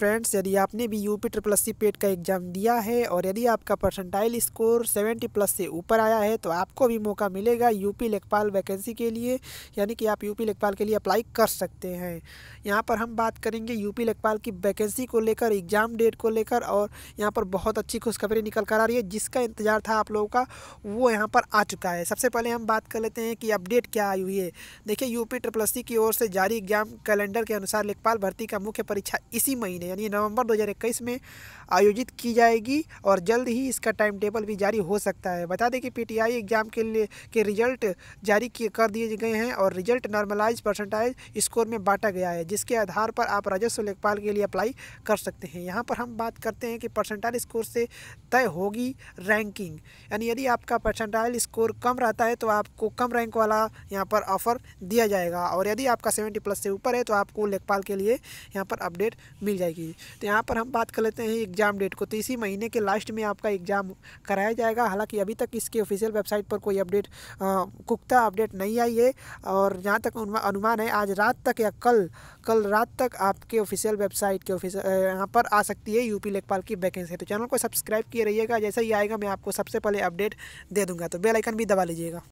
friends यदि आपने भी यूपी ट्रिपल सी पेट का एग्ज़ाम दिया है और यदि आपका परसेंटाइल स्कोर 70 प्लस से ऊपर आया है तो आपको भी मौका मिलेगा यूपी लेखपाल वैकेंसी के लिए यानी कि आप यूपी लेखपाल के लिए अप्लाई कर सकते हैं यहाँ पर हम बात करेंगे यूपी लेखपाल की वैकेंसी को लेकर एग्ज़ाम डेट को लेकर और यहाँ पर बहुत अच्छी खुशखबरी निकल कर आ रही है जिसका इंतज़ार था आप लोगों का वो यहाँ पर आ चुका है सबसे पहले हम बात कर लेते हैं कि अपडेट क्या आई हुई है देखिए यूपी ट्रिपल की ओर से जारी एग्ज़ाम कैलेंडर के अनुसार लेखपाल भर्ती का मुख्य परीक्षा इसी महीने यानी नवंबर 2021 में आयोजित की जाएगी और जल्द ही इसका टाइम टेबल भी जारी हो सकता है बता दें कि पीटीआई एग्ज़ाम के लिए के रिजल्ट जारी किए कर दिए गए हैं और रिजल्ट नॉर्मलाइज परसेंटाइज स्कोर में बांटा गया है जिसके आधार पर आप राजस्व लेखपाल के लिए अप्लाई कर सकते हैं यहाँ पर हम बात करते हैं कि परसेंटाइल स्कोर से तय होगी रैंकिंग यानी यदि आपका परसेंटाइल स्कोर कम रहता है तो आपको कम रैंक वाला यहाँ पर ऑफ़र दिया जाएगा और यदि आपका सेवेंटी प्लस से ऊपर है तो आपको लेखपाल के लिए यहाँ पर अपडेट मिल जाएगी जाएगी तो यहाँ पर हम बात कर लेते हैं एग्ज़ाम डेट को तो इसी महीने के लास्ट में आपका एग्ज़ाम कराया जाएगा हालांकि अभी तक इसके ऑफिशियल वेबसाइट पर कोई अपडेट कुख्ता अपडेट नहीं आई है और जहाँ तक अनुमान है आज रात तक या कल कल रात तक आपके ऑफिशियल वेबसाइट के ऑफिस यहाँ पर आ सकती है यूपी लेखपाल की वैकेंसी तो चैनल को सब्सक्राइब किए रहिएगा जैसे ही आएगा मैं आपको सबसे पहले अपडेट दे दूँगा तो बेलाइकन भी दबा लीजिएगा